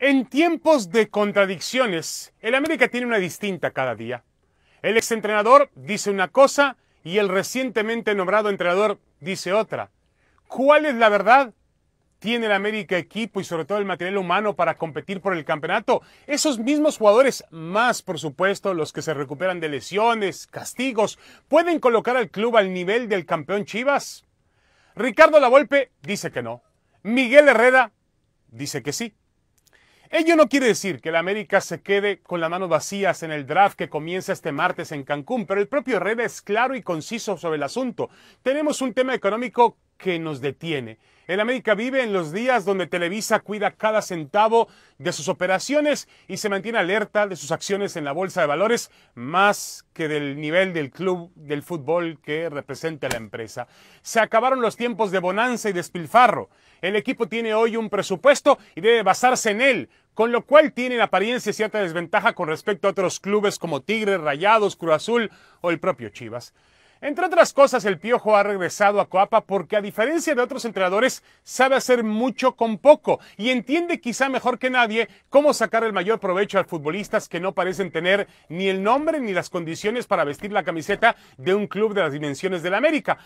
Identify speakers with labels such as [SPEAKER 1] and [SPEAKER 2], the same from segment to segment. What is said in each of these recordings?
[SPEAKER 1] En tiempos de contradicciones, el América tiene una distinta cada día. El exentrenador dice una cosa y el recientemente nombrado entrenador dice otra. ¿Cuál es la verdad? ¿Tiene el América equipo y sobre todo el material humano para competir por el campeonato? Esos mismos jugadores, más por supuesto los que se recuperan de lesiones, castigos, ¿pueden colocar al club al nivel del campeón Chivas? Ricardo Lavolpe dice que no. Miguel Herrera dice que sí. Ello no quiere decir que la América se quede con las manos vacías en el draft que comienza este martes en Cancún, pero el propio Herrera es claro y conciso sobre el asunto. Tenemos un tema económico que nos detiene. El América vive en los días donde Televisa cuida cada centavo de sus operaciones y se mantiene alerta de sus acciones en la bolsa de valores más que del nivel del club del fútbol que representa la empresa. Se acabaron los tiempos de bonanza y despilfarro. El equipo tiene hoy un presupuesto y debe basarse en él, con lo cual tiene en apariencia cierta desventaja con respecto a otros clubes como Tigres, Rayados, Cruz Azul o el propio Chivas. Entre otras cosas, el Piojo ha regresado a Coapa porque a diferencia de otros entrenadores, sabe hacer mucho con poco y entiende quizá mejor que nadie cómo sacar el mayor provecho a futbolistas que no parecen tener ni el nombre ni las condiciones para vestir la camiseta de un club de las dimensiones del la América.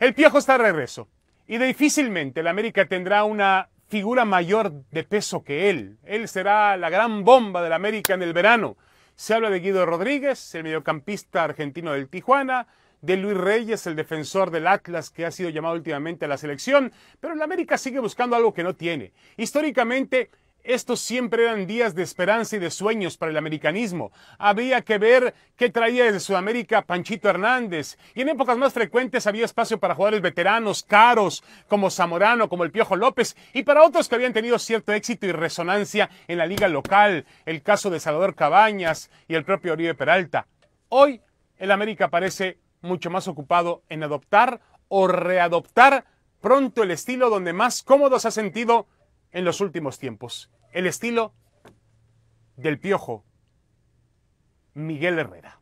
[SPEAKER 1] El Piojo está regreso y difícilmente el América tendrá una figura mayor de peso que él. Él será la gran bomba del América en el verano. Se habla de Guido Rodríguez, el mediocampista argentino del Tijuana, de Luis Reyes, el defensor del Atlas que ha sido llamado últimamente a la selección, pero el América sigue buscando algo que no tiene. Históricamente, estos siempre eran días de esperanza y de sueños para el americanismo. Había que ver qué traía desde Sudamérica Panchito Hernández. Y en épocas más frecuentes había espacio para jugadores veteranos, caros, como Zamorano, como el Piojo López, y para otros que habían tenido cierto éxito y resonancia en la liga local, el caso de Salvador Cabañas y el propio Oribe Peralta. Hoy el América parece mucho más ocupado en adoptar o readoptar pronto el estilo donde más cómodo se ha sentido en los últimos tiempos, el estilo del piojo Miguel Herrera.